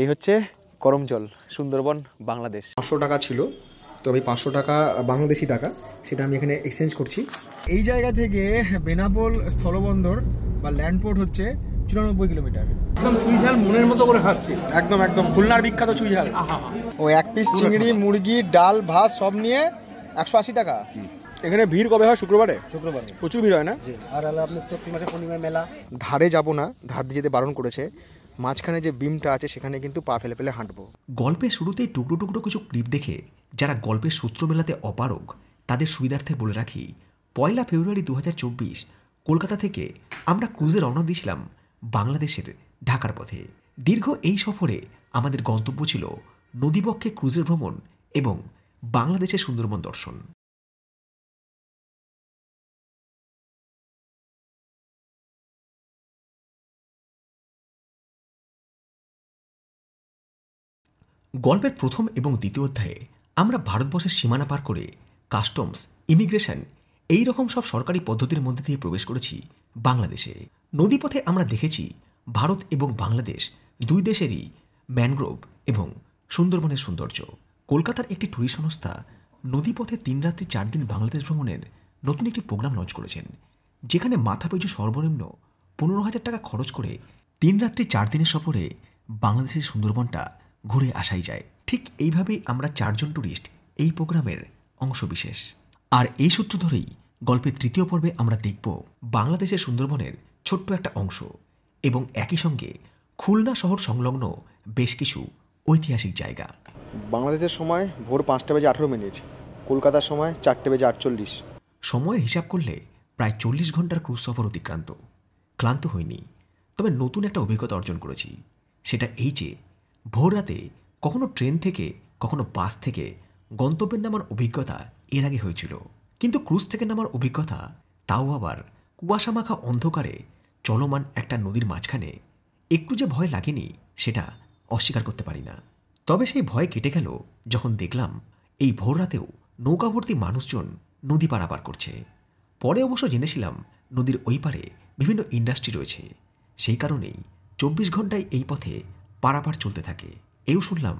এই হচ্ছে করম জল সুন্দরবন বাংলাদেশ পাঁচশো টাকা ছিল তো আমি পাঁচশো টাকা বাংলাদেশি টাকা সেটা আমি এখানে এক্সচেঞ্জ করছি এই জায়গা থেকে বেনাপোল স্থলবন্দর বা ল্যান্ডপোর্ট হচ্ছে চুরানব্বই কিলোমিটার একদম চুইঝাল মনের মতো করে খাচ্ছি একদম একদম খুলনার বিখ্যাত চুইঝাল ও এক পিস চিংড়ি মুরগি ডাল ভাত সব নিয়ে একশো আশি টাকা এখানে ভিড় কবে হয় শুক্রবারে শুক্রবারে প্রচুর ভিড় হয় না আর আপনি চৈত্র মাসে পূর্ণিমা মেলা ধারে যাব না ধার দিয়ে যেতে বারণ করেছে মাঝখানে যে বিমটা আছে সেখানে কিন্তু পা ফেলে ফেলে হাঁটব গল্পের শুরুতেই টুকরো টুকরো কিছু ক্লিপ দেখে যারা গল্পের সূত্র মেলাতে অপারগ তাদের সুবিধার্থে বলে রাখি পয়লা ফেব্রুয়ারি দু কলকাতা থেকে আমরা ক্রুজে রওনা দিয়েছিলাম বাংলাদেশের ঢাকার পথে দীর্ঘ এই সফরে আমাদের গন্তব্য ছিল নদীবক্ষে ক্রুজের ভ্রমণ এবং বাংলাদেশের সুন্দরবন দর্শন গল্পের প্রথম এবং দ্বিতীয় অধ্যায়ে আমরা ভারতবর্ষের সীমানা পার করে কাস্টমস ইমিগ্রেশন এই রকম সব সরকারি পদ্ধতির মধ্যে দিয়ে প্রবেশ করেছি বাংলাদেশে নদীপথে আমরা দেখেছি ভারত এবং বাংলাদেশ দুই দেশেরই ম্যানগ্রোভ এবং সুন্দরবনের সৌন্দর্য কলকাতার একটি ট্যুরিস্ট সংস্থা নদীপথে তিন রাত্রি চার দিন বাংলাদেশ ভ্রমণের নতুন একটি প্রোগ্রাম লঞ্চ করেছেন যেখানে মাথা পেয়েছে সর্বনিম্ন পনেরো হাজার টাকা খরচ করে তিন রাত্রি চার দিনের সফরে বাংলাদেশের সুন্দরবনটা ঘুরে আসাই যায় ঠিক এইভাবেই আমরা চারজন ট্যুরিস্ট এই প্রোগ্রামের অংশবিশেষ আর এই সূত্র ধরেই গল্পের তৃতীয় পর্বে আমরা দেখব বাংলাদেশের সুন্দরবনের ছোট্ট একটা অংশ এবং একই সঙ্গে খুলনা শহর সংলগ্ন বেশ কিছু ঐতিহাসিক জায়গা বাংলাদেশের সময় ভোর পাঁচটা বেজে আঠেরো মিনিট কলকাতার সময় চারটে বেজে আটচল্লিশ সময়ের হিসাব করলে প্রায় চল্লিশ ঘন্টার ক্রুজ সফর অতিক্রান্ত ক্লান্ত হয়নি তবে নতুন একটা অভিজ্ঞতা অর্জন করেছি সেটা এই যে ভোররাতে কখনো ট্রেন থেকে কখনো বাস থেকে গন্তব্যের নামার অভিজ্ঞতা এর আগে হয়েছিল কিন্তু ক্রুজ থেকে নামার অভিজ্ঞতা তাও আবার কুয়াশামাখা অন্ধকারে চলমান একটা নদীর মাঝখানে একটু যে ভয় লাগেনি সেটা অস্বীকার করতে পারি না তবে সেই ভয় কেটে গেল যখন দেখলাম এই ভোর রাতেও নৌকাভর্তি মানুষজন নদী পারাপার করছে পরে অবশ্য জেনেছিলাম নদীর ওই পারে বিভিন্ন ইন্ডাস্ট্রি রয়েছে সেই কারণেই চব্বিশ ঘন্টায় এই পথে পারাপার চলতে থাকে এও শুনলাম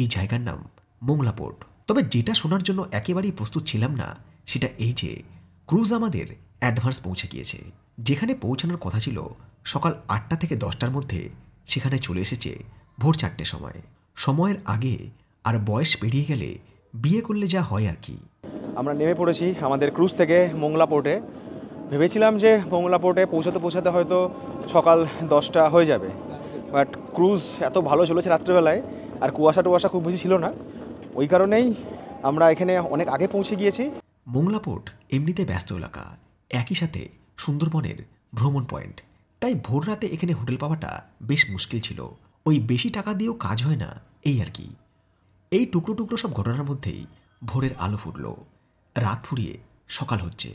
এই জায়গার নাম মোংলা পোর্ট তবে যেটা শোনার জন্য একেবারেই প্রস্তুত ছিলাম না সেটা এই যে ক্রুজ আমাদের অ্যাডভান্স পৌঁছে গিয়েছে যেখানে পৌঁছানোর কথা ছিল সকাল আটটা থেকে দশটার মধ্যে সেখানে চলে এসেছে ভোর চারটে সময় সময়ের আগে আর বয়স পেরিয়ে গেলে বিয়ে করলে যা হয় আর কি আমরা নেমে পড়েছি আমাদের ক্রুজ থেকে মোংলা পোর্টে ভেবেছিলাম যে মোংলা পোর্টে পৌঁছাতে পৌঁছাতে হয়তো সকাল দশটা হয়ে যাবে বাট ক্রুজ এত ভালো চলেছে রাত্রেবেলায় আর কুয়াশা টুয়াশা খুব বেশি ছিল না ওই কারণেই আমরা এখানে অনেক আগে পৌঁছে গিয়েছি মোংলাপোর্ট এমনিতে ব্যস্ত এলাকা একই সাথে সুন্দরবনের ভ্রমণ পয়েন্ট তাই ভোর রাতে এখানে হোটেল পাওয়াটা বেশ মুশকিল ছিল ওই বেশি টাকা দিয়েও কাজ হয় না এই আর কি এই টুকরো টুকরো সব ঘটনার মধ্যেই ভোরের আলো ফুটল রাত ফুরিয়ে সকাল হচ্ছে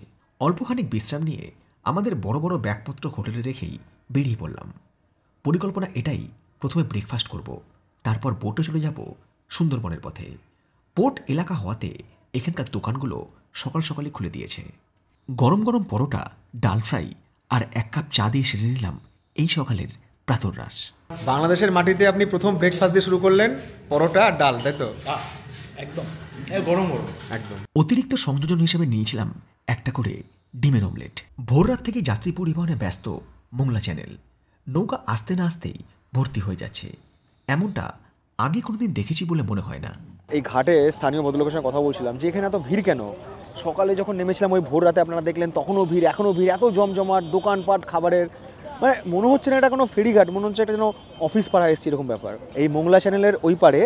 অল্পখানিক বিশ্রাম নিয়ে আমাদের বড় বড় ব্যাগপত্র হোটেলে রেখেই বেরিয়ে পড়লাম পরিকল্পনা এটাই প্রথমে ব্রেকফাস্ট করব তারপর বোটে চলে যাব সুন্দরবনের পথে পোর্ট এলাকা হওয়াতে এখানকার দোকানগুলো সকাল সকালে খুলে দিয়েছে গরম গরম পরোটা ডাল ফ্রাই আর এক কাপ চা দিয়ে সেরে নিলাম এই সকালের প্রাতরাস বাংলাদেশের মাটিতে আপনি প্রথম ব্রেকফাস্ট দিয়ে শুরু করলেন পরোটা আর ডাল তাই তো একদম গরম গরম একদম অতিরিক্ত সংযোজন হিসেবে নিয়েছিলাম একটা করে ডিমের অমলেট ভোর রাত থেকে যাত্রী পরিবহনে ব্যস্ত মোংলা চ্যানেল নৌকা আস্তে না আস্তেই ভর্তি হয়ে যাচ্ছে এমনটা আগে কোনোদিন দেখেছি বলে মনে হয় না এই ঘাটে স্থানীয় ভদ্রলোকের সঙ্গে কথা বলছিলাম যে এখানে এত ভিড় কেন সকালে যখন নেমেছিলাম ওই ভোর রাতে আপনারা দেখলেন তখনও ভিড় এখনও ভিড় এত জমজমাট দোকানপাট খাবারের মানে মনে হচ্ছে না এটা কোনো ফেরিঘাট মনে হচ্ছে একটা যেন অফিস পাড়া এসছে এরকম ব্যাপার এই মোংলা চ্যানেলের ওই পারে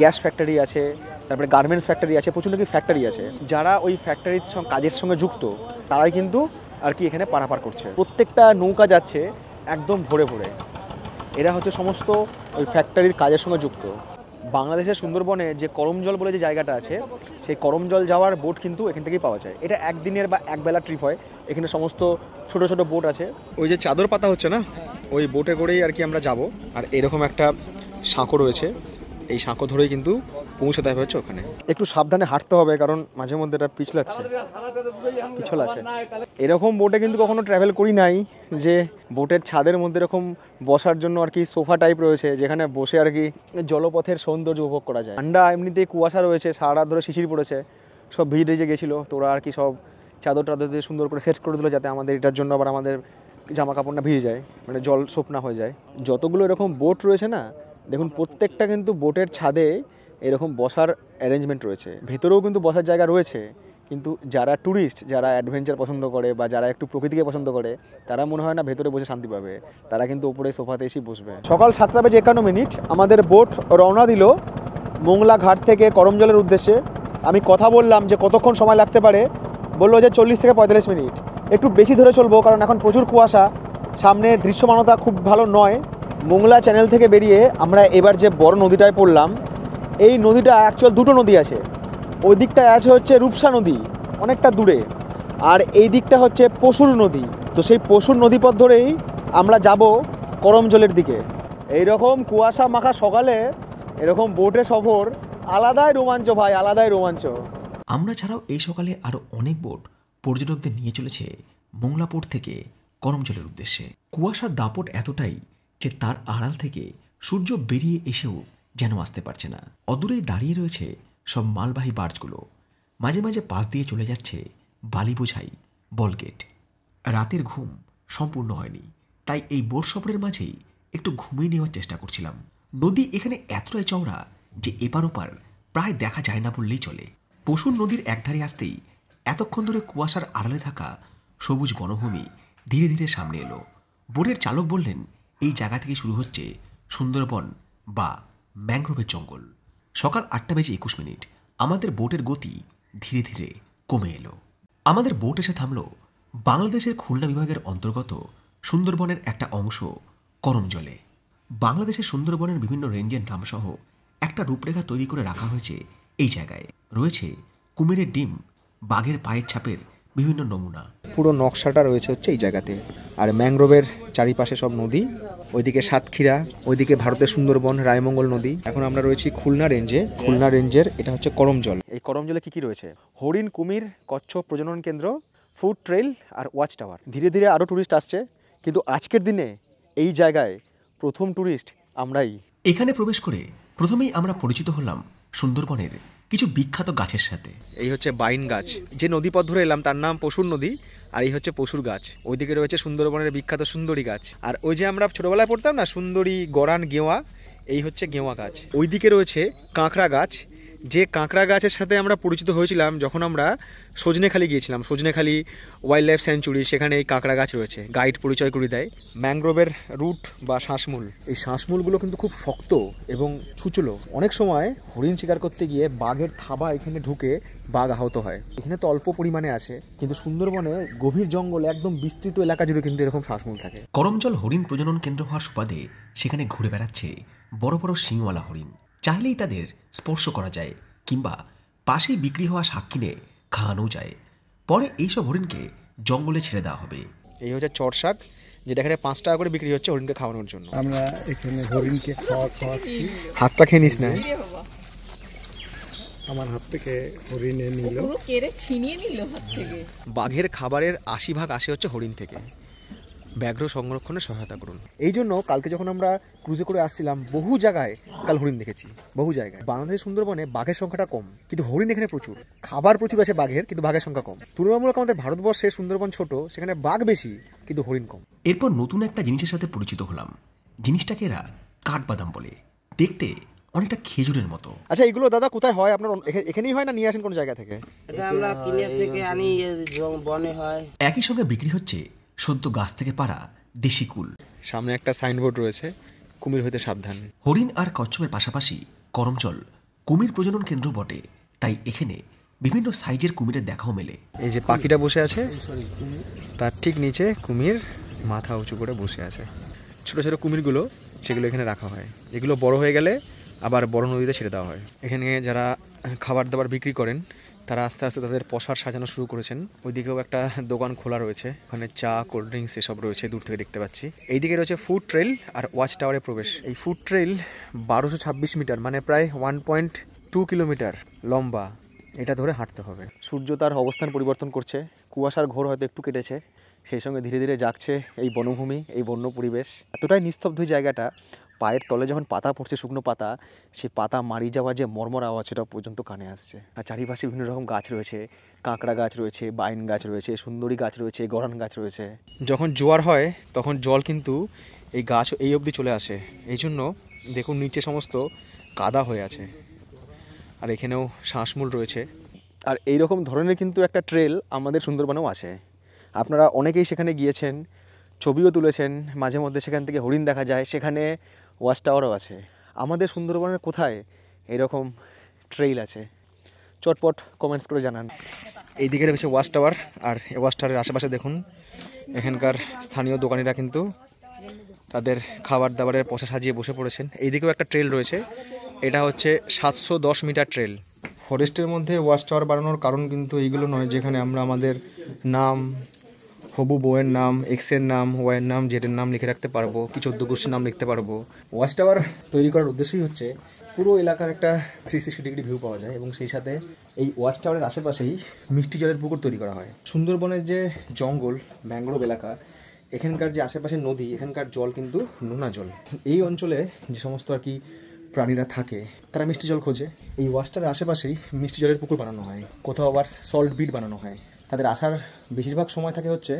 গ্যাস ফ্যাক্টরি আছে তারপরে গার্মেন্টস ফ্যাক্টরি আছে প্রচুর নাকি ফ্যাক্টরি আছে যারা ওই ফ্যাক্টরির কাজের সঙ্গে যুক্ত তারাই কিন্তু আর কি এখানে পারাপার করছে প্রত্যেকটা নৌকা যাচ্ছে একদম ভরে ভরে এরা হচ্ছে সমস্ত ওই ফ্যাক্টরির কাজের সঙ্গে যুক্ত বাংলাদেশের সুন্দরবনে যে করমজল বলে যে জায়গাটা আছে সেই করমজল যাওয়ার বোট কিন্তু এখান থেকেই পাওয়া যায় এটা একদিনের বা একবেলা ট্রিপ হয় এখানে সমস্ত ছোট ছোট বোট আছে ওই যে চাদর পাতা হচ্ছে না ওই বোটে করেই আর কি আমরা যাব আর এরকম একটা সাঁকো রয়েছে এই সাঁকো ধরেই কিন্তু পৌঁছাতে হচ্ছে ওখানে একটু সাবধানে হাঁটতে হবে কারণ মাঝে মধ্যে এটা পিছলাচ্ছে পিছল আছে এরকম বোটে কিন্তু কখনো ট্রাভেল করি নাই যে বোটের ছাদের মধ্যে এরকম বসার জন্য আর কি সোফা টাইপ রয়েছে যেখানে বসে আর কি জলপথের সৌন্দর্য উপভোগ করা যায় ঠান্ডা এমনিতেই কুয়াশা রয়েছে সারা ধরে শিশির পড়েছে সব ভিড় রেজে গেছিলো তোরা আর কি সব চাদর টাদর দিয়ে সুন্দর করে সেট করে দিলো যাতে আমাদের এটার জন্য আবার আমাদের জামা কাপড় না ভিজে যায় মানে জল সোপ না হয়ে যায় যতগুলো এরকম বোট রয়েছে না দেখুন প্রত্যেকটা কিন্তু বোটের ছাদে এরকম বসার অ্যারেঞ্জমেন্ট রয়েছে ভেতরেও কিন্তু বসার জায়গা রয়েছে কিন্তু যারা ট্যুরিস্ট যারা অ্যাডভেঞ্চার পছন্দ করে বা যারা একটু প্রকৃতিকে পছন্দ করে তারা মনে হয় না ভেতরে বসে শান্তি পাবে তারা কিন্তু উপরে সোফাতে এসেই বসবে সকাল সাতটা বেজে একান্ন মিনিট আমাদের বোট রওনা দিল মোংলা ঘাট থেকে করমজলের উদ্দেশ্যে আমি কথা বললাম যে কতক্ষণ সময় লাগতে পারে বললো যে চল্লিশ থেকে পঁয়তাল্লিশ মিনিট একটু বেশি ধরে চলবো কারণ এখন প্রচুর কুয়াশা সামনে দৃশ্যমানতা খুব ভালো নয় মোংলা চ্যানেল থেকে বেরিয়ে আমরা এবার যে বড় নদীটায় পড়লাম এই নদীটা অ্যাকচুয়াল দুটো নদী আছে ওই দিকটায় আছে হচ্ছে রূপসা নদী অনেকটা দূরে আর এই দিকটা হচ্ছে পশুর নদী তো সেই পশুর নদীপথ ধরেই আমরা যাব করমজলের দিকে এই রকম কুয়াশা মাখা সকালে এরকম বোটে সফর আলাদাই রোমাঞ্চ ভাই আলাদাই রোমাঞ্চ আমরা ছাড়াও এই সকালে আরও অনেক বোট পর্যটকদের নিয়ে চলেছে মোংলাপুর থেকে করমজলের উদ্দেশ্যে কুয়াশার দাপট এতটাই যে তার আড়াল থেকে সূর্য বেরিয়ে এসেও যেন আসতে পারছে না অদূরে দাঁড়িয়ে রয়েছে সব মালবাহী বার্জগুলো মাঝে মাঝে পাশ দিয়ে চলে যাচ্ছে বালি বোঝাই বলগেট রাতের ঘুম সম্পূর্ণ হয়নি তাই এই বোট সফরের মাঝেই একটু ঘুমিয়ে নেওয়ার চেষ্টা করছিলাম নদী এখানে এতটাই চওড়া যে এপার ওপার প্রায় দেখা যায় না বললেই চলে পশুর নদীর একধারে আসতেই এতক্ষণ ধরে কুয়াশার আড়ালে থাকা সবুজ বনভূমি ধীরে ধীরে সামনে এলো বোটের চালক বললেন এই জায়গা থেকে শুরু হচ্ছে সুন্দরবন বা ম্যাংগ্রোভের জঙ্গল সকাল আটটা বেজে একুশ মিনিট আমাদের বোটের গতি ধীরে ধীরে কমে এলো আমাদের বোট এসে থামল বাংলাদেশের খুলনা বিভাগের অন্তর্গত সুন্দরবনের একটা অংশ জলে বাংলাদেশের সুন্দরবনের বিভিন্ন রেঞ্জের নামসহ একটা রূপরেখা তৈরি করে রাখা হয়েছে এই জায়গায় রয়েছে কুমিরের ডিম বাঘের পায়ের ছাপের বিভিন্ন নমুনা পুরো নকশাটা রয়েছে হচ্ছে এই জায়গাতে আর ম্যাংগ্রোভের চারিপাশে সব নদী ওইদিকে সাতক্ষীরা ওইদিকে ভারতের সুন্দরবন রায়মঙ্গল নদী এখন আমরা রয়েছি খুলনা রেঞ্জে খুলনা রেঞ্জের এটা হচ্ছে করম জল এই করমজলে কী কী রয়েছে হরিণ কুমির কচ্ছ প্রজনন কেন্দ্র ফুড ট্রেল আর ওয়াচ টাওয়ার ধীরে ধীরে আরও ট্যুরিস্ট আসছে কিন্তু আজকের দিনে এই জায়গায় প্রথম ট্যুরিস্ট আমরাই এখানে প্রবেশ করে প্রথমেই আমরা পরিচিত হলাম সুন্দরবনের কিছু বিখ্যাত গাছের সাথে এই হচ্ছে বাইন গাছ যে নদীপথ ধরে এলাম তার নাম পশুর নদী আর এই হচ্ছে পশুর গাছ ওইদিকে রয়েছে সুন্দরবনের বিখ্যাত সুন্দরী গাছ আর ওই যে আমরা ছোটবেলায় পড়তাম না সুন্দরী গরান গেওয়া এই হচ্ছে গেওয়া গাছ ওইদিকে রয়েছে কাঁকড়া গাছ যে কাঁকড়া গাছের সাথে আমরা পরিচিত হয়েছিলাম যখন আমরা সজনেখালি গিয়েছিলাম সজনেখালি ওয়াইল্ড লাইফ স্যাঞ্চুরি সেখানে এই কাঁকড়া গাছ রয়েছে গাইড পরিচয় করে দেয় ম্যাংগ্রোভের রুট বা শ্বাসমূল এই শ্বাসমূলগুলো কিন্তু খুব শক্ত এবং ছুচলো অনেক সময় হরিণ শিকার করতে গিয়ে বাঘের থাবা এখানে ঢুকে বাঘ আহত হয় এখানে তো অল্প পরিমাণে আছে কিন্তু সুন্দরবনে গভীর জঙ্গলে একদম বিস্তৃত এলাকা জুড়ে কিন্তু এরকম শ্বাসমূল থাকে করমজল হরিণ প্রজনন কেন্দ্র হওয়ার সুবাদে সেখানে ঘুরে বেড়াচ্ছে বড় বড় শিংওয়ালা হরিণ চাইলেই তাদের স্পর্শ করা যায় কিংবা পাশেই বিক্রি হওয়া শাক কিনে খাওয়ানো যায় পরে এইসব হরিণকে জঙ্গলে ছেড়ে দেওয়া হবে এই হচ্ছে চট শাক যেটা এখানে পাঁচ টাকা করে বিক্রি হচ্ছে হরিণকে খাওয়ানোর জন্য আমরা এখানে হরিণকে খাওয়া খাওয়াচ্ছি হাতটা খেয়ে নিস না আমার হাত থেকে হরিণে নিল কেড়ে ছিনিয়ে নিল হাত থেকে বাঘের খাবারের আশি ভাগ আসে হচ্ছে হরিণ থেকে ব্যাঘ্র সংরক্ষণে সহায়তা করুন এই জন্য কালকে যখন আমরা ক্রুজে করে আসছিলাম বহু জায়গায় কাল হরিণ দেখেছি বহু জায়গায় বাংলাদেশের সুন্দরবনে বাঘের সংখ্যাটা কম কিন্তু হরিণ এখানে প্রচুর খাবার প্রচুর আছে বাঘের কিন্তু বাঘের সংখ্যা কম তুলনামূলক আমাদের ভারতবর্ষে সুন্দরবন ছোট সেখানে বাঘ বেশি কিন্তু হরিণ কম এরপর নতুন একটা জিনিসের সাথে পরিচিত হলাম জিনিসটাকে এরা কাঠবাদাম বলে দেখতে অনেকটা খেজুরের মতো আচ্ছা এগুলো দাদা কোথায় হয় আপনার এখানেই হয় না নিয়ে আসেন কোন জায়গা থেকে এটা আমরা কিনে থেকে আনি বনে হয় একই সঙ্গে বিক্রি হচ্ছে সদ্য গাছ থেকে পাড়া দেশি কুল সামনে একটা সাইনবোর্ড রয়েছে কুমির হইতে সাবধান হরিণ আর কচ্ছপের পাশাপাশি করমচল কুমির প্রজনন কেন্দ্র বটে তাই এখানে বিভিন্ন সাইজের কুমিরের দেখাও মেলে এই যে পাখিটা বসে আছে তার ঠিক নিচে কুমির মাথা উঁচু করে বসে আছে ছোট ছোট কুমিরগুলো সেগুলো এখানে রাখা হয় এগুলো বড় হয়ে গেলে আবার বড় নদীতে ছেড়ে দেওয়া হয় এখানে যারা খাবার দাবার বিক্রি করেন তারা আস্তে আস্তে তাদের পশার সাজানো শুরু করেছেন ওইদিকেও একটা দোকান খোলা রয়েছে ওখানে চা কোল্ড ড্রিঙ্কস এসব রয়েছে দূর থেকে দেখতে পাচ্ছি এইদিকে রয়েছে ফুড ট্রেল আর ওয়াচ টাওয়ারে প্রবেশ এই ফুড ট্রেল বারোশো ছাব্বিশ মিটার মানে প্রায় ওয়ান পয়েন্ট টু কিলোমিটার লম্বা এটা ধরে হাঁটতে হবে সূর্য তার অবস্থান পরিবর্তন করছে কুয়াশার ঘোর হয়তো একটু কেটেছে সেই সঙ্গে ধীরে ধীরে জাগছে এই বনভূমি এই বন্য পরিবেশ এতটাই নিস্তব্ধ জায়গাটা পায়ের তলে যখন পাতা পড়ছে শুকনো পাতা সেই পাতা মারি যাওয়া যে মর্মর আওয়াজ সেটা পর্যন্ত কানে আসছে আর চারিপাশে বিভিন্ন রকম গাছ রয়েছে কাঁকড়া গাছ রয়েছে বাইন গাছ রয়েছে সুন্দরী গাছ রয়েছে গরান গাছ রয়েছে যখন জোয়ার হয় তখন জল কিন্তু এই গাছ এই অবধি চলে আসে এই জন্য দেখুন নিচে সমস্ত কাদা হয়ে আছে আর এখানেও শ্বাসমূল রয়েছে আর এই রকম ধরনের কিন্তু একটা ট্রেল আমাদের সুন্দরবনেও আছে আপনারা অনেকেই সেখানে গিয়েছেন ছবিও তুলেছেন মাঝে মধ্যে সেখান থেকে হরিণ দেখা যায় সেখানে ওয়াচ টাওয়ারও আছে আমাদের সুন্দরবনের কোথায় এরকম ট্রেইল আছে চটপট কমেন্টস করে জানান এই দিকে রয়েছে ওয়াচ টাওয়ার আর এই ওয়াচ টাওয়ারের আশেপাশে দেখুন এখানকার স্থানীয় দোকানিরা কিন্তু তাদের খাবার দাবারের পচা সাজিয়ে বসে পড়েছেন এইদিকেও একটা ট্রেল রয়েছে এটা হচ্ছে সাতশো দশ মিটার ট্রেল ফরেস্টের মধ্যে ওয়াচ টাওয়ার বাড়ানোর কারণ কিন্তু এইগুলো নয় যেখানে আমরা আমাদের নাম হবু বউয়ের নাম এক্সের নাম ওয়াইয়ের নাম জেডের নাম লিখে রাখতে পারবো কি চোদ্দ গোষ্ঠীর নাম লিখতে পারবো ওয়াচ টাওয়ার তৈরি করার উদ্দেশ্যই হচ্ছে পুরো এলাকার একটা থ্রি সিক্সটি ডিগ্রি ভিউ পাওয়া যায় এবং সেই সাথে এই ওয়াচ টাওয়ারের আশেপাশেই মিষ্টি জলের পুকুর তৈরি করা হয় সুন্দরবনের যে জঙ্গল ম্যাংগ্রোভ এলাকা এখানকার যে আশেপাশে নদী এখানকার জল কিন্তু নোনা জল এই অঞ্চলে যে সমস্ত আর কি প্রাণীরা থাকে তারা মিষ্টি জল খোঁজে এই ওয়াচটার আশেপাশেই মিষ্টি জলের পুকুর বানানো হয় কোথাও আবার সল্ট বিট বানানো হয় তাদের আসার বেশিরভাগ সময় থাকে হচ্ছে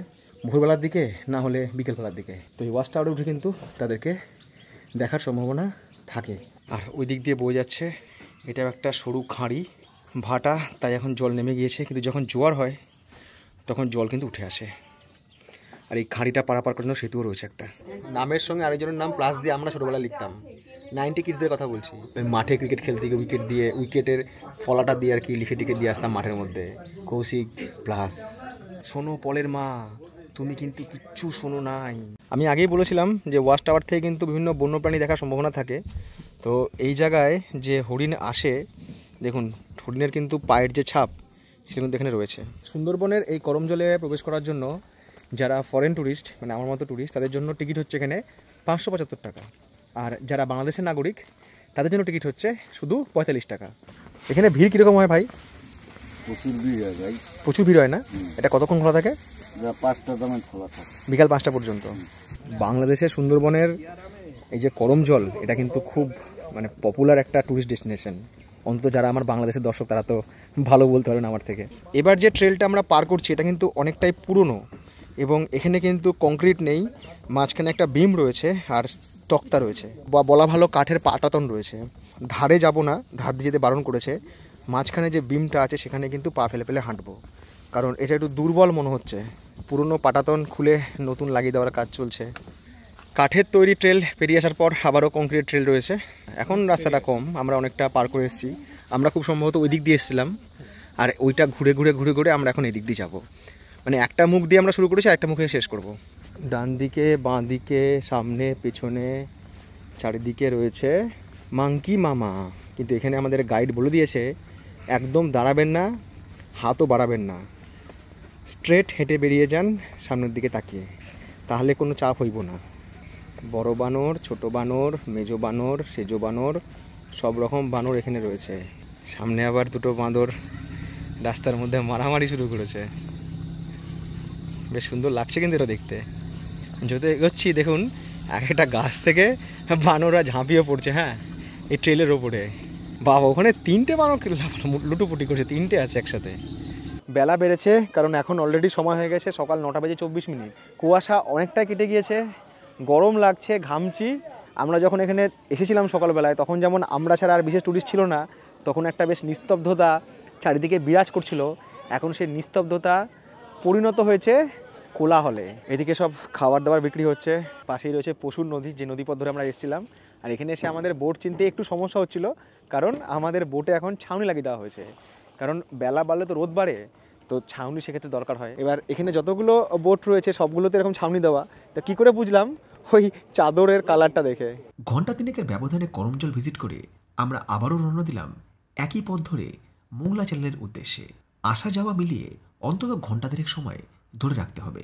ভোরবেলার দিকে না হলে বিকেলবেলার দিকে তো এই ওয়াচ টাওয়ারে উঠে কিন্তু তাদেরকে দেখার সম্ভাবনা থাকে আর ওই দিক দিয়ে বয়ে যাচ্ছে এটাও একটা সরু খাঁড়ি ভাটা তাই এখন জল নেমে গিয়েছে কিন্তু যখন জোয়ার হয় তখন জল কিন্তু উঠে আসে আর এই খাঁড়িটা পারাপার করে সেতুও রয়েছে একটা নামের সঙ্গে আরেকজনের নাম প্লাস দিয়ে আমরা ছোটোবেলায় লিখতাম নাইনটি কিডসদের কথা বলছি ওই মাঠে ক্রিকেট খেলতে গিয়ে উইকেট দিয়ে উইকেটের ফলাটা দিয়ে আর কি লিখে টিকে দিয়ে আসতাম মাঠের মধ্যে কৌশিক প্লাস শোনো পলের মা তুমি কিন্তু কিচ্ছু শোনো নাই আমি আগেই বলেছিলাম যে ওয়াশ টাওয়ার থেকে কিন্তু বিভিন্ন বন্যপ্রাণী দেখার সম্ভাবনা থাকে তো এই জায়গায় যে হরিণ আসে দেখুন হরিণের কিন্তু পায়ের যে ছাপ সেটা কিন্তু এখানে রয়েছে সুন্দরবনের এই করমজলে প্রবেশ করার জন্য যারা ফরেন ট্যুরিস্ট মানে আমার মতো ট্যুরিস্ট তাদের জন্য টিকিট হচ্ছে এখানে পাঁচশো পঁচাত্তর টাকা আর যারা বাংলাদেশের নাগরিক তাদের জন্য টিকিট হচ্ছে শুধু পঁয়তাল্লিশ টাকা এখানে ভিড় কীরকম হয় ভাই প্রচুর ভিড় হয় ভাই প্রচুর ভিড় হয় না এটা কতক্ষণ খোলা থাকে পাঁচটা খোলা থাকে বিকাল পাঁচটা পর্যন্ত বাংলাদেশের সুন্দরবনের এই যে করম জল এটা কিন্তু খুব মানে পপুলার একটা ট্যুরিস্ট ডেস্টিনেশন অন্তত যারা আমার বাংলাদেশের দর্শক তারা তো ভালো বলতে পারেন আমার থেকে এবার যে ট্রেলটা আমরা পার করছি এটা কিন্তু অনেকটাই পুরনো এবং এখানে কিন্তু কংক্রিট নেই মাঝখানে একটা বিম রয়েছে আর তক্তা রয়েছে বা বলা ভালো কাঠের পাটাতন রয়েছে ধারে যাব না ধার দিয়ে যেতে বারণ করেছে মাঝখানে যে বিমটা আছে সেখানে কিন্তু পা ফেলে ফেলে হাঁটবো কারণ এটা একটু দুর্বল মনে হচ্ছে পুরনো পাটাতন খুলে নতুন লাগিয়ে দেওয়ার কাজ চলছে কাঠের তৈরি ট্রেল পেরিয়ে আসার পর আবারও কংক্রিট ট্রেল রয়েছে এখন রাস্তাটা কম আমরা অনেকটা পার করে এসেছি আমরা খুব সম্ভবত ওই দিক দিয়ে এসেছিলাম আর ওইটা ঘুরে ঘুরে ঘুরে ঘুরে আমরা এখন এদিক দিয়ে যাব মানে একটা মুখ দিয়ে আমরা শুরু করেছি আর একটা মুখে শেষ করব ডান দিকে বাঁ দিকে সামনে পেছনে চারিদিকে রয়েছে মাংকি মামা কিন্তু এখানে আমাদের গাইড বলে দিয়েছে একদম দাঁড়াবেন না হাতও বাড়াবেন না স্ট্রেট হেঁটে বেরিয়ে যান সামনের দিকে তাকিয়ে তাহলে কোনো চাপ হইব না বড় বানর ছোট বানর মেজো বানর সেজো বানর সব রকম বানর এখানে রয়েছে সামনে আবার দুটো বাঁদর রাস্তার মধ্যে মারামারি শুরু করেছে বেশ সুন্দর লাগছে কিন্তু এটা দেখতে যত এগোচ্ছি দেখুন এক একটা গাছ থেকে বানররা ঝাঁপিয়ে পড়ছে হ্যাঁ এই ট্রেলের ওপরে বাবা ওখানে তিনটে বানর লুটোপুটি করছে তিনটে আছে একসাথে বেলা বেড়েছে কারণ এখন অলরেডি সময় হয়ে গেছে সকাল নটা বেজে চব্বিশ মিনিট কুয়াশা অনেকটা কেটে গিয়েছে গরম লাগছে ঘামছি আমরা যখন এখানে এসেছিলাম সকালবেলায় তখন যেমন আমরা ছাড়া আর বিশেষ ট্যুরিস্ট ছিল না তখন একটা বেশ নিস্তব্ধতা চারিদিকে বিরাজ করছিল এখন সেই নিস্তব্ধতা পরিণত হয়েছে কোলাহলে এদিকে সব খাবার দাবার বিক্রি হচ্ছে পাশেই রয়েছে পশুর নদী যে নদীপথ ধরে আমরা এসেছিলাম আর এখানে এসে আমাদের বোট চিনতে একটু সমস্যা হচ্ছিল কারণ আমাদের বোটে এখন ছাউনি লাগিয়ে দেওয়া হয়েছে কারণ বেলা বাড়লে তো রোদ বাড়ে তো ছাউনি সেক্ষেত্রে দরকার হয় এবার এখানে যতগুলো বোট রয়েছে সবগুলোতে এরকম ছাউনি দেওয়া তা কি করে বুঝলাম ওই চাদরের কালারটা দেখে ঘন্টা তিনেকের ব্যবধানে জল ভিজিট করে আমরা আবারও রওনা দিলাম একই পথ ধরে মোংলা চ্যানেলের উদ্দেশ্যে আসা যাওয়া মিলিয়ে অন্তত ঘন্টা দেড়েক সময় ধরে রাখতে হবে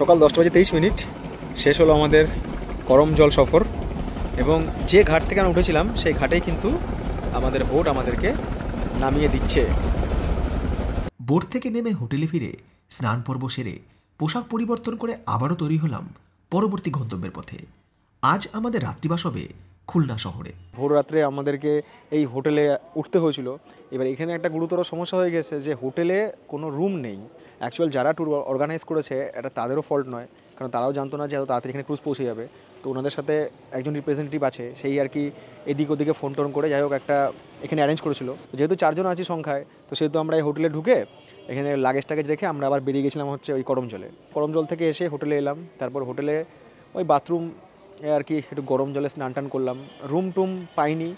সকাল দশটা বাজে তেইশ মিনিট শেষ হলো আমাদের করম জল সফর এবং যে ঘাট থেকে আমরা উঠেছিলাম সেই ঘাটেই কিন্তু আমাদের বোট আমাদেরকে নামিয়ে দিচ্ছে বোট থেকে নেমে হোটেলে ফিরে স্নান পর্ব সেরে পোশাক পরিবর্তন করে আবারও তৈরি হলাম পরবর্তী গন্তব্যের পথে আজ আমাদের রাত্রিবাস হবে খুলনা শহরে ভোররাত্রে আমাদেরকে এই হোটেলে উঠতে হয়েছিল এবার এখানে একটা গুরুতর সমস্যা হয়ে গেছে যে হোটেলে কোনো রুম নেই অ্যাকচুয়াল যারা ট্যুর অর্গানাইজ করেছে এটা তাদেরও ফল্ট নয় কারণ তারাও জানতো না যে এত তাড়াতাড়ি এখানে ক্রুজ পৌঁছে যাবে তো ওনাদের সাথে একজন রিপ্রেজেন্টেটিভ আছে সেই আর কি এদিক ওদিকে ফোন টোন করে যাই হোক একটা এখানে অ্যারেঞ্জ করেছিল যেহেতু চারজন আছি সংখ্যায় তো সেহেতু আমরা এই হোটেলে ঢুকে এখানে লাগেজ টাগেজ রেখে আমরা আবার বেরিয়ে গেছিলাম হচ্ছে ওই করমজলে করমজল থেকে এসে হোটেলে এলাম তারপর হোটেলে ওই বাথরুম আর কি একটু গরম জলে স্নান টান করলাম রুম টুম পাইনি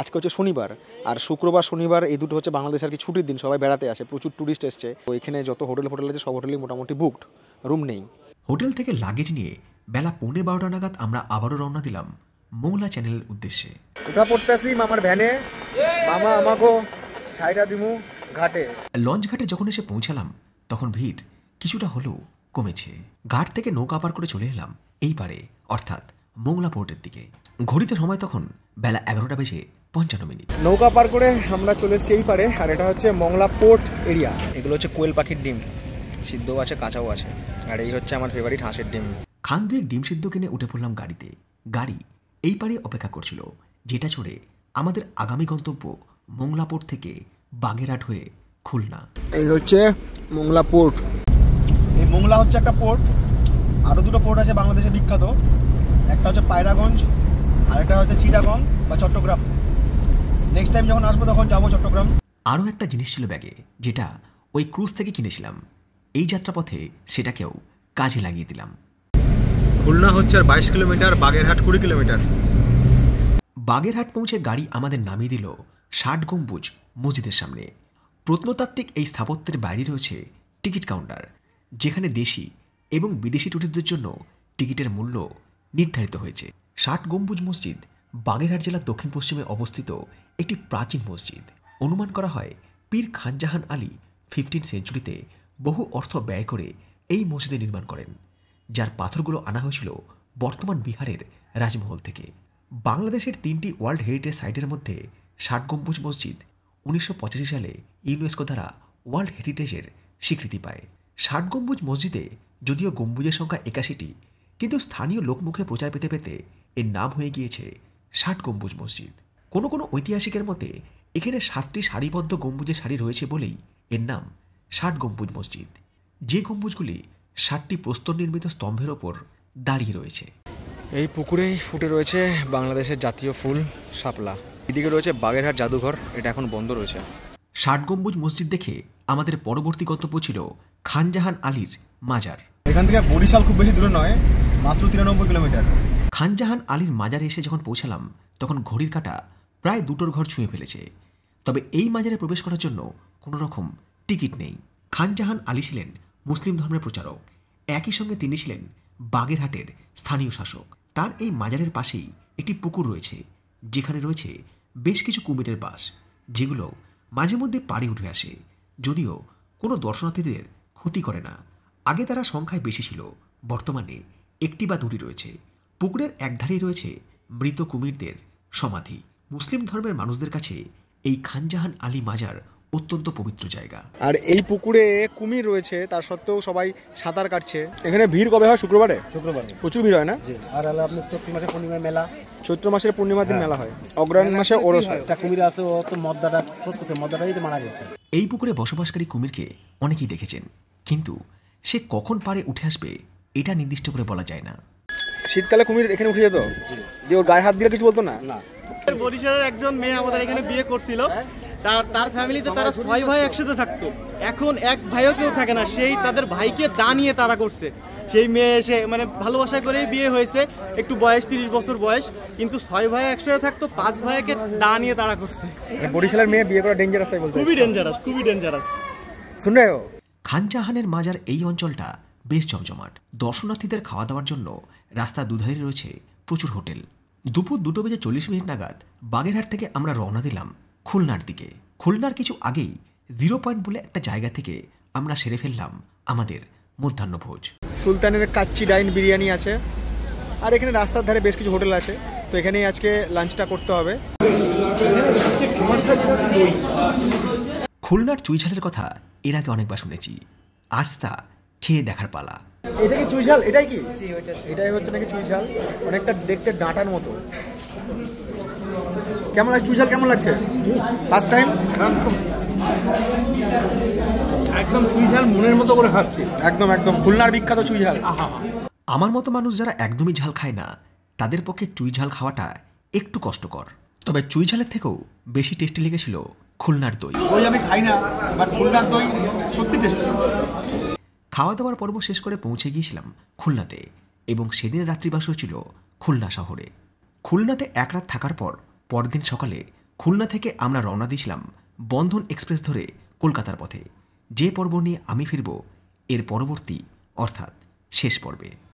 আজকে হচ্ছে শনিবার আর শুক্রবার শনিবার এই দুটো হচ্ছে বাংলাদেশ আর কি ছুটির দিন সবাই বেড়াতে আসে প্রচুর ট্যুরিস্ট এসছে তো এখানে যত হোটেল ফোটেল আছে সব হোটেলই মোটামুটি বুকড রুম নেই হোটেল থেকে লাগেজ নিয়ে বেলা পৌনে বারোটা নাগাদ আমরা আবারও রওনা দিলাম মোংলা চ্যানেলের উদ্দেশ্যে উঠা পড়তেছি মামার ভ্যানে মামা আমাকে ছাইরা দিমু ঘাটে লঞ্চ ঘাটে যখন এসে পৌঁছালাম তখন ভিড় কিছুটা হলেও কমেছে ঘাট থেকে নৌকা পার করে চলে এলাম এই পারে অর্থাৎ মোংলা পোর্টের দিকে ঘড়িতে সময় তখন বেলা এগারোটা বেজে পঞ্চান্ন মিনিট নৌকা পার করে আমরা চলে এসেছি এই পারে আর এটা হচ্ছে মংলা পোর্ট এরিয়া এগুলো হচ্ছে কোয়েল পাখির ডিম সিদ্ধও আছে কাঁচাও আছে আর এই হচ্ছে আমার ফেভারিট হাঁসের ডিম খান দুয়েক ডিম সিদ্ধ কিনে উঠে পড়লাম গাড়িতে গাড়ি এই পারে অপেক্ষা করছিল যেটা ছড়ে আমাদের আগামী গন্তব্য পোর্ট থেকে বাগেরহাট হয়ে খুলনা এই হচ্ছে মোংলা পোর্ট এই মোংলা হচ্ছে একটা পোর্ট আরও দুটো পোর্ট আছে বাংলাদেশে বিখ্যাত একটা হচ্ছে পায়রাগঞ্জ আরেকটা হচ্ছে চিটাগং বা চট্টগ্রাম নেক্সট টাইম যখন আসবো তখন যাবো চট্টগ্রাম আরও একটা জিনিস ছিল ব্যাগে যেটা ওই ক্রুজ থেকে কিনেছিলাম এই যাত্রাপথে সেটাকেও কাজে লাগিয়ে দিলাম খুলনা হচ্ছে আর বাইশ কিলোমিটার বাগেরহাট কুড়ি কিলোমিটার বাগেরহাট পৌঁছে গাড়ি আমাদের নামিয়ে দিল ষাট গম্বুজ মসজিদের সামনে প্রত্নতাত্ত্বিক এই স্থাপত্যের বাইরে রয়েছে টিকিট কাউন্টার যেখানে দেশি এবং বিদেশি টুটিদের জন্য টিকিটের মূল্য নির্ধারিত হয়েছে ষাট গম্বুজ মসজিদ বাগেরহাট জেলার দক্ষিণ পশ্চিমে অবস্থিত একটি প্রাচীন মসজিদ অনুমান করা হয় পীর খানজাহান আলী ফিফটিন সেঞ্চুরিতে বহু অর্থ ব্যয় করে এই মসজিদে নির্মাণ করেন যার পাথরগুলো আনা হয়েছিল বর্তমান বিহারের রাজমহল থেকে বাংলাদেশের তিনটি ওয়ার্ল্ড হেরিটেজ সাইটের মধ্যে ষাট গম্বুজ মসজিদ উনিশশো সালে ইউনেস্কো দ্বারা ওয়ার্ল্ড হেরিটেজের স্বীকৃতি পায় ষাট গম্বুজ মসজিদে যদিও গম্বুজের সংখ্যা একাশিটি কিন্তু স্থানীয় লোকমুখে প্রচার পেতে পেতে এর নাম হয়ে গিয়েছে ষাট গম্বুজ মসজিদ কোনো কোনো ঐতিহাসিকের মতে এখানে সাতটি সারিবদ্ধ গম্বুজের সারি রয়েছে বলেই এর নাম ষাট গম্বুজ মসজিদ যে গম্বুজগুলি ষাটটি প্রস্তর নির্মিত স্তম্ভের ওপর দাঁড়িয়ে রয়েছে এই পুকুরেই ফুটে রয়েছে বাংলাদেশের জাতীয় ফুল শাপলা এদিকে রয়েছে বাগেরহাট জাদুঘর এটা এখন বন্ধ রয়েছে ষাট গম্বুজ মসজিদ দেখে আমাদের পরবর্তী গন্তব্য ছিল খানজাহান আলীর মাজার এখান থেকে বরিশাল খুব বেশি দূরে নয় মাত্র তিরানব্বই কিলোমিটার খানজাহান আলীর মাজারে এসে যখন পৌঁছালাম তখন ঘড়ির কাটা প্রায় দুটোর ঘর ছুঁয়ে ফেলেছে তবে এই মাজারে প্রবেশ করার জন্য কোনো রকম টিকিট নেই খানজাহান আলী ছিলেন মুসলিম ধর্মের প্রচারক একই সঙ্গে তিনি ছিলেন বাগেরহাটের স্থানীয় শাসক তার এই মাজারের পাশেই একটি পুকুর রয়েছে যেখানে রয়েছে বেশ কিছু কুমিরের বাস যেগুলো মাঝে মধ্যে পাড়ে উঠে আসে যদিও কোনো দর্শনার্থীদের ক্ষতি করে না আগে তারা সংখ্যায় বেশি ছিল বর্তমানে একটি বা দুটি রয়েছে পুকুরের একধারেই রয়েছে মৃত কুমিরদের সমাধি মুসলিম ধর্মের মানুষদের কাছে এই খানজাহান আলী মাজার অত্যন্ত পবিত্র জায়গা আর এই পুকুরে কুমির রয়েছে তার সত্ত্বেও সবাই সাঁতার কাটছে এখানে ভিড় কবে হয় শুক্রবারে শুক্রবারে প্রচুর ভিড় হয় না আর আপনি চৈত্র মাসে পূর্ণিমার মেলা চৈত্র মাসের পূর্ণিমার দিন হ্যাঁ। মেলা হয় অগ্রহায়ণ মাসে ওরস হয় কুমির আছে ও তো মদ্দাটা করতে মদ্দাটাই তো মারা গেছে এই পুকুরে বসবাসকারী কুমিরকে অনেকেই দেখেছেন কিন্তু সে কখন পারে উঠে আসবে এটা নির্দিষ্ট করে বলা যায় না শীতকালে কুমির এখানে উঠে যেত যে ওর গায়ে হাত দিলে কিছু বলতো না বরিশালের একজন মেয়ে আমাদের এখানে বিয়ে করছিল তার তার ফ্যামিলিতে তারা ছয় ভাই একসাথে থাকতো এখন এক ভাইও কেউ থাকে না সেই তাদের ভাইকে দা নিয়ে তারা করছে সেই মেয়ে এসে মানে ভালোবাসা করেই বিয়ে হয়েছে একটু বয়স তিরিশ বছর বয়স কিন্তু ছয় ভাই একসাথে থাকতো পাঁচ ভাইকে দা নিয়ে তারা করছে বরিশালের মেয়ে বিয়ে করা ডেঞ্জারাস খুবই ডেঞ্জারাস খুবই ডেঞ্জারাস শুনে খান জাহানের মাজার এই অঞ্চলটা বেশ জমজমাট দর্শনার্থীদের খাওয়া দাওয়ার জন্য রাস্তা দুধারে রয়েছে প্রচুর হোটেল দুপুর দুটো বেজে চল্লিশ মিনিট নাগাদ বাগেরহাট থেকে আমরা রওনা দিলাম খুলনার দিকে খুলনার কিছু আগেই জিরো পয়েন্ট বলে একটা জায়গা থেকে আমরা সেরে ফেললাম আমাদের মধ্যাহ্নভোজ সুলতানের কাচ্চি ডাইন বিরিয়ানি আছে আর এখানে রাস্তার ধারে বেশ কিছু হোটেল আছে তো এখানেই আজকে লাঞ্চটা করতে হবে খুলনার চুইঝালের কথা এর আগে অনেকবার শুনেছি আস্থা খেয়ে দেখার পালা এটা কি ঝাল এটাই কি এটাই হচ্ছে নাকি ঝাল অনেকটা দেখতে ডাঁটার মতো কেমন লাগছে ঝাল কেমন লাগছে ফার্স্ট টাইম একদম চুইঝাল মনের মতো করে খাচ্ছি একদম একদম খুলনার বিখ্যাত চুইঝাল আমার মতো মানুষ যারা একদমই ঝাল খায় না তাদের পক্ষে চুইঝাল খাওয়াটা একটু কষ্টকর তবে চুইঝালের থেকেও বেশি টেস্টি লেগেছিল খুলনার দই দই আমি খাই না বাট খুলনার দই সত্যি টেস্টি খাওয়া দাওয়ার পর্ব শেষ করে পৌঁছে গিয়েছিলাম খুলনাতে এবং সেদিন রাত্রিবাসও ছিল খুলনা শহরে খুলনাতে এক রাত থাকার পর পরদিন সকালে খুলনা থেকে আমরা রওনা দিয়েছিলাম বন্ধন এক্সপ্রেস ধরে কলকাতার পথে যে পর্ব নিয়ে আমি ফিরব এর পরবর্তী অর্থাৎ শেষ পর্বে